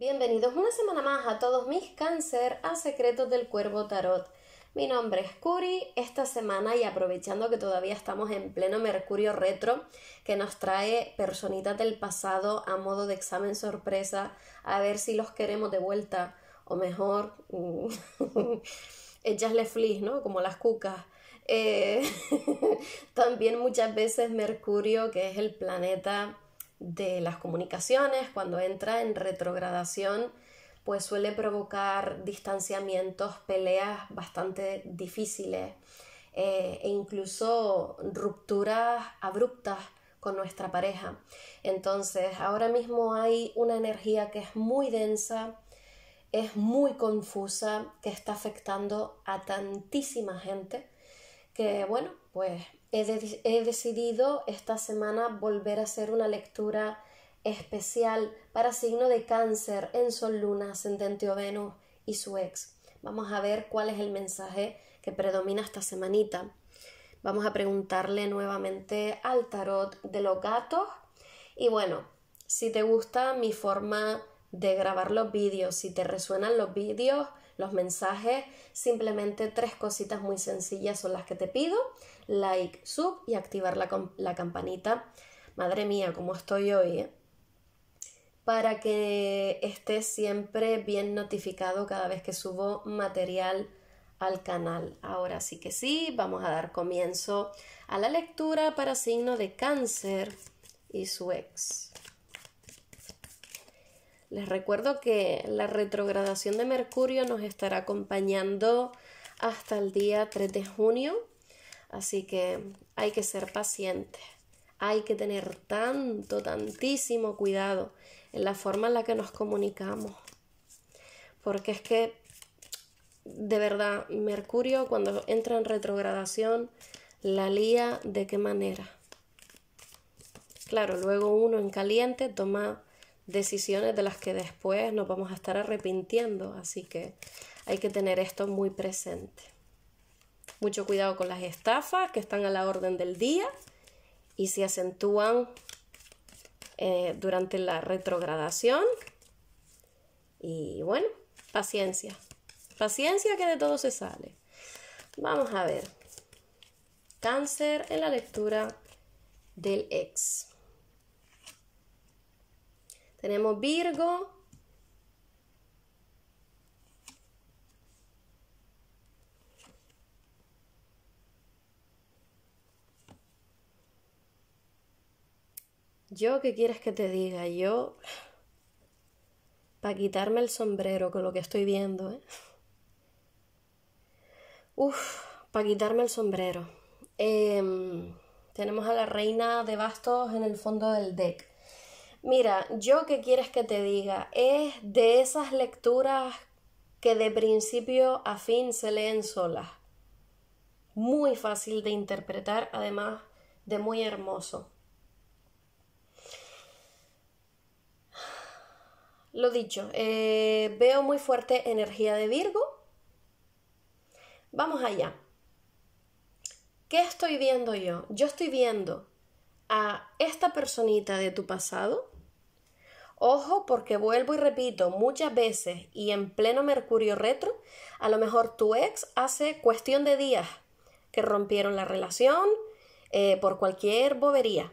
Bienvenidos una semana más a todos mis cáncer a Secretos del Cuervo Tarot. Mi nombre es Curi, esta semana y aprovechando que todavía estamos en pleno Mercurio retro, que nos trae personitas del pasado a modo de examen sorpresa, a ver si los queremos de vuelta o mejor, échale mm, flis, ¿no? Como las cucas. Eh, también muchas veces Mercurio, que es el planeta de las comunicaciones, cuando entra en retrogradación, pues suele provocar distanciamientos, peleas bastante difíciles eh, e incluso rupturas abruptas con nuestra pareja. Entonces, ahora mismo hay una energía que es muy densa, es muy confusa, que está afectando a tantísima gente que bueno, pues he, decidido esta semana volver a hacer una lectura especial para signo de cáncer en Sol Luna, Ascendente o Venus y su ex. Vamos a ver cuál es el mensaje que predomina esta semanita. Vamos a preguntarle nuevamente al tarot de los gatos. Y bueno, si te gusta mi forma de grabar los vídeos. Si te resuenan los vídeos, los mensajes, simplemente tres cositas muy sencillas son las que te pido. Like, sub y activar la, la campanita. Madre mía, cómo estoy hoy, ¿eh? Para que estés siempre bien notificado cada vez que subo material al canal. Ahora sí que sí, vamos a dar comienzo a la lectura para signo de cáncer y su ex. Les recuerdo que la retrogradación de Mercurio nos estará acompañando hasta el día 3 de junio, así que hay que ser pacientes, hay que tener tanto, tantísimo cuidado en la forma en la que nos comunicamos, porque es que de verdad Mercurio cuando entra en retrogradación la lía de qué manera. Claro, luego uno en caliente toma decisiones de las que después nos vamos a estar arrepintiendo, así que hay que tener esto muy presente. Mucho cuidado con las estafas que están a la orden del día y se acentúan eh, durante la retrogradación. Y bueno, paciencia. Paciencia que de todo se sale. Vamos a ver. Cáncer en la lectura del ex. Tenemos Virgo. Yo, ¿qué quieres que te diga? Yo, para quitarme el sombrero con lo que estoy viendo, ¿eh? Uf, para quitarme el sombrero. Em, tenemos a la reina de bastos en el fondo del deck. Mira, yo que quieres que te diga, es de esas lecturas que de principio a fin se leen solas. Muy fácil de interpretar, además de muy hermoso. Lo dicho, eh, veo muy fuerte energía de Virgo. Vamos allá. ¿Qué estoy viendo yo? Yo estoy viendo a esta personita de tu pasado Ojo porque vuelvo y repito muchas veces y en pleno Mercurio retro, a lo mejor tu ex hace cuestión de días que rompieron la relación eh, por cualquier bobería,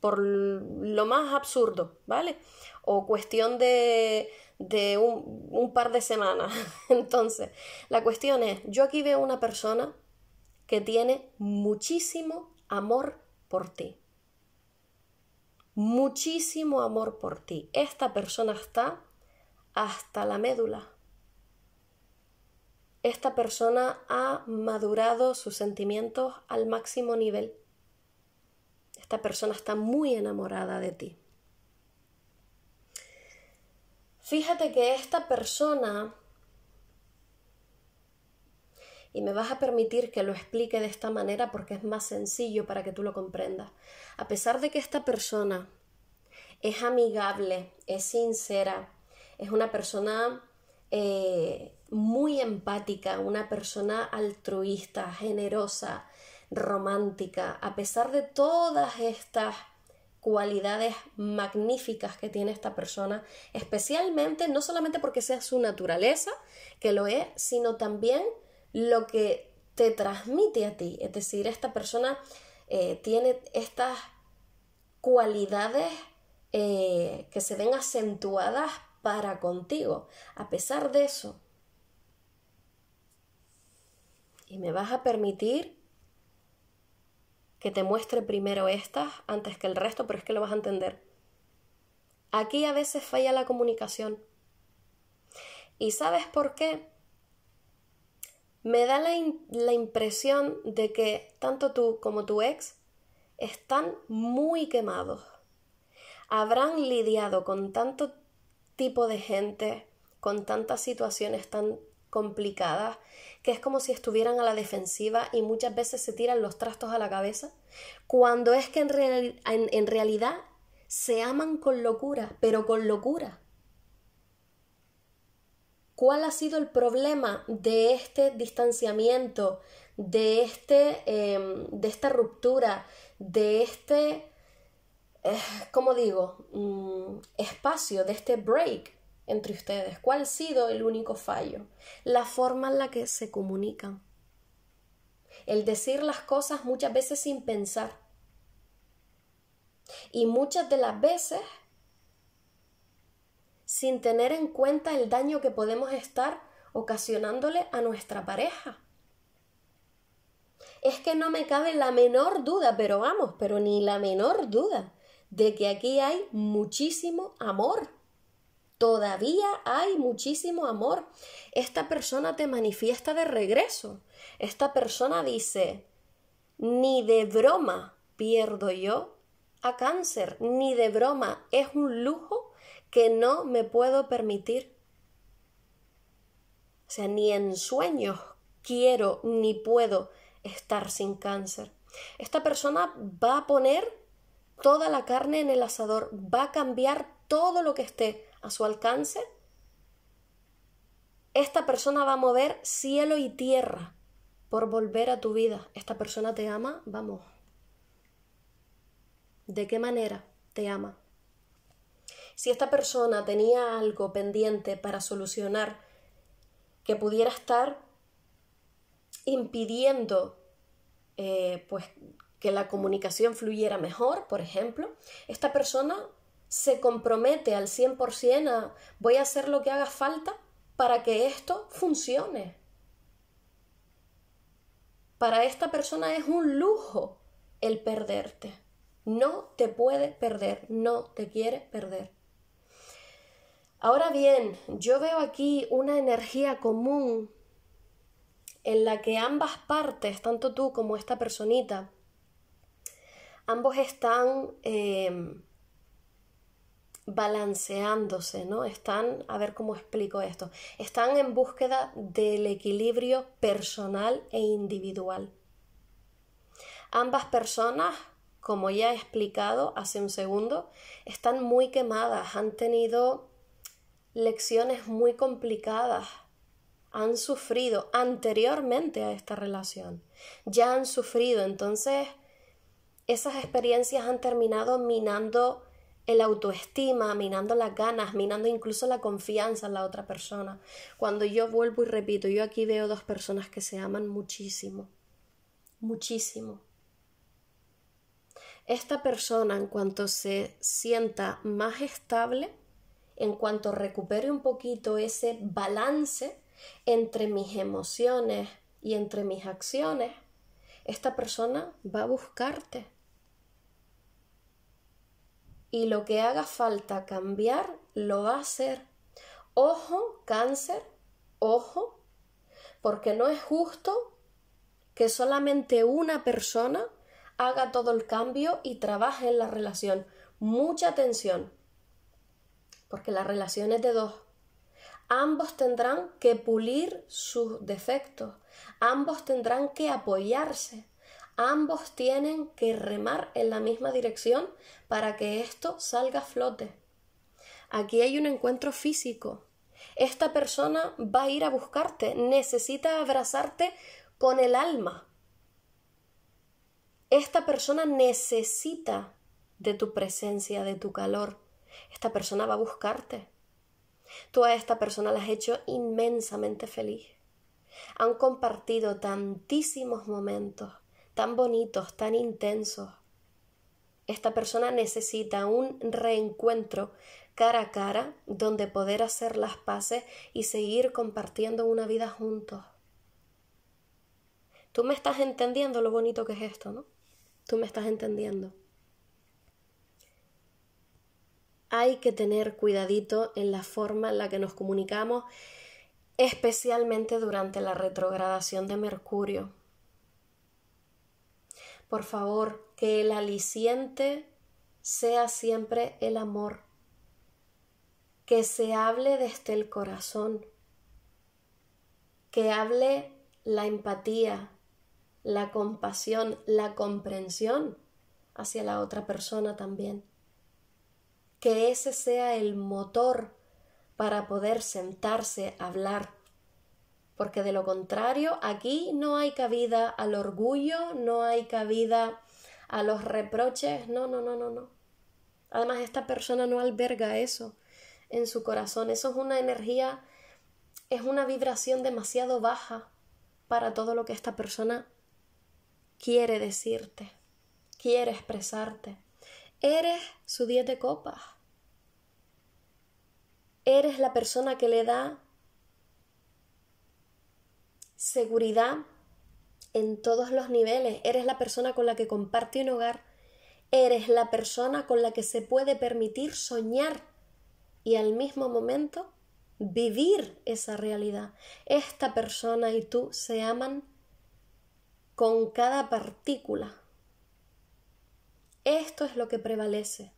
por lo más absurdo, ¿vale? O cuestión de, de un par de semanas. Entonces, la cuestión es, yo aquí veo una persona que tiene muchísimo amor por ti muchísimo amor por ti. Esta persona está hasta la médula. Esta persona ha madurado sus sentimientos al máximo nivel. Esta persona está muy enamorada de ti. Fíjate que esta persona y me vas a permitir que lo explique de esta manera porque es más sencillo para que tú lo comprendas. A pesar de que esta persona es amigable, es sincera, es una persona eh, muy empática, una persona altruista, generosa, romántica, a pesar de todas estas cualidades magníficas que tiene esta persona, especialmente no solamente porque sea su naturaleza, que lo es, sino también lo que te transmite a ti. Es decir, esta persona eh, tiene estas cualidades eh, que se ven acentuadas para contigo. A pesar de eso, y me vas a permitir que te muestre primero estas antes que el resto, pero es que lo vas a entender. Aquí a veces falla la comunicación. ¿Y sabes por qué? me da la, impresión de que tanto tú como tu ex están muy quemados. Habrán lidiado con tanto tipo de gente, con tantas situaciones tan complicadas, que es como si estuvieran a la defensiva y muchas veces se tiran los trastos a la cabeza, cuando es que en realidad se aman con locura, pero con locura cuál ha sido el problema de este distanciamiento, de, este, em, de esta ruptura, de este, eh, ¿cómo digo?, mm, espacio, de este break entre ustedes. ¿Cuál ha sido el único fallo? La forma en la que se comunican. El decir las cosas muchas veces sin pensar. Y muchas de las veces sin tener en cuenta el daño que podemos estar ocasionándole a nuestra pareja. Es que no me cabe la menor duda, pero vamos, pero ni la menor duda, de que aquí hay muchísimo amor. Todavía hay muchísimo amor. Esta persona te manifiesta de regreso. Esta persona dice, ni de broma pierdo yo a cáncer, ni de broma es un lujo que no me puedo permitir. O sea, ni en sueños quiero ni puedo estar sin cáncer. Esta persona va a poner toda la carne en el asador, va a cambiar todo lo que esté a su alcance. Esta persona va a mover cielo y tierra por volver a tu vida. Esta persona te ama, vamos. ¿De qué manera te ama? si esta persona tenía algo pendiente para solucionar que pudiera estar impidiendo eh, pues, que la comunicación fluyera mejor, por ejemplo, esta persona se compromete al 100% a voy a hacer lo que haga falta para que esto funcione. Para esta persona es un lujo el perderte. No te puede perder, no te quiere perder. Ahora bien, yo veo aquí una energía común en la que ambas partes, tanto tú como esta personita, ambos están em, balanceándose, ¿no? Están, a ver cómo explico esto, están en búsqueda del equilibrio personal e individual. Ambas personas, como ya he explicado hace un segundo, están muy quemadas, han tenido lecciones muy complicadas han sufrido anteriormente a esta relación, ya han sufrido, entonces esas experiencias han terminado minando el autoestima, minando las ganas, minando incluso la confianza en la otra persona. Cuando yo vuelvo y repito, yo aquí veo dos personas que se aman muchísimo, muchísimo. Esta persona en cuanto se sienta más estable, en cuanto recupere un poquito ese balance entre mis emociones y entre mis acciones, esta persona va a buscarte. Y lo que haga falta cambiar, lo va a hacer. Ojo, cáncer, ojo, porque no es justo que solamente una persona haga todo el cambio y trabaje en la relación. Mucha atención, porque relación es de dos. Ambos tendrán que pulir sus defectos, ambos tendrán que apoyarse, ambos tienen que remar en la misma dirección para que esto salga a flote. Aquí hay un encuentro físico. Esta persona va a ir a buscarte, necesita abrazarte con el alma. Esta persona necesita de tu presencia, de tu calor. Esta persona va a buscarte. Tú a esta persona la has hecho inmensamente feliz. Han compartido tantísimos momentos, tan bonitos, tan intensos. Esta persona necesita un reencuentro cara a cara donde poder hacer las paces y seguir compartiendo una vida juntos. Tú me estás entendiendo lo bonito que es esto, ¿no? Tú me estás entendiendo. hay que tener cuidadito en la forma en la que nos comunicamos, especialmente durante la retrogradación de Mercurio. Por favor, que el aliciente sea siempre el amor, que se hable desde el corazón, que hable la empatía, la compasión, la comprensión hacia la otra persona también que ese sea el motor para poder sentarse a hablar. Porque de lo contrario, aquí no hay cabida al orgullo, no hay cabida a los reproches, no, no, no, no, no. Además, esta persona no alberga eso en su corazón. Eso es una energía, es una vibración demasiado baja para todo lo que esta persona quiere decirte, quiere expresarte. Eres su diez de copas eres la persona que le da seguridad en todos los niveles. Eres la persona con la que comparte un hogar. Eres la persona con la que se puede permitir soñar y al mismo momento vivir esa realidad. Esta persona y tú se aman con cada partícula. Esto es lo que prevalece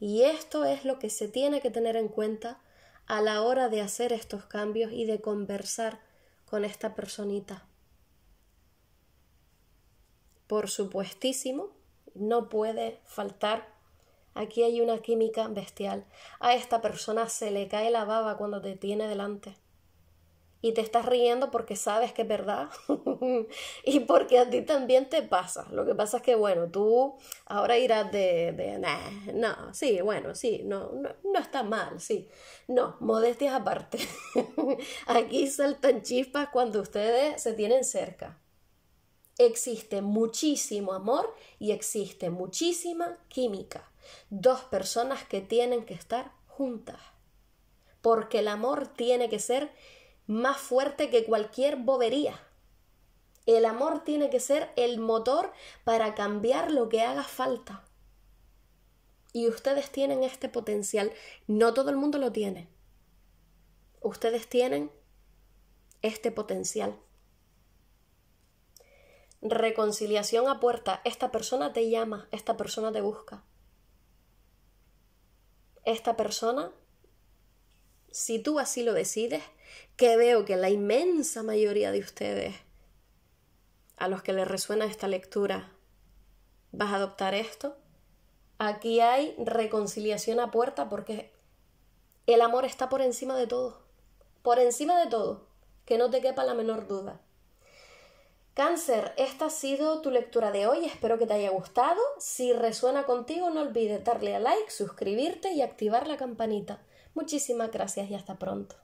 y esto es lo que se tiene que tener en cuenta a la hora de hacer estos cambios y de conversar con esta personita. Por supuestísimo, no puede faltar. Aquí hay una química bestial. A esta persona se le cae la baba cuando te tiene delante y te estás riendo porque sabes que es verdad y porque a ti también te pasa. Lo que pasa es que, bueno, tú ahora irás de, no, sí, bueno, sí, no, no, no está mal, sí. No, modestias aparte. Aquí saltan chispas cuando ustedes se tienen cerca. Existe muchísimo amor y existe muchísima química. Dos personas que tienen que estar juntas. Porque el amor tiene que ser más fuerte que cualquier bobería. El amor tiene que ser el motor para cambiar lo que haga falta. Y ustedes tienen este potencial. No todo el mundo lo tiene. Ustedes tienen este potencial. Reconciliación a puerta. Esta persona te llama, esta persona te busca. Esta persona, si tú así lo decides, que veo que la inmensa mayoría de ustedes a los que les resuena esta lectura, ¿vas a adoptar esto? Aquí hay reconciliación a puerta porque el amor está por encima de todo, por encima de todo, que no te quepa la menor duda. Cáncer, esta ha sido tu lectura de hoy, espero que te haya gustado. Si resuena contigo, no olvides darle a like, suscribirte y activar la campanita. Muchísimas gracias y hasta pronto.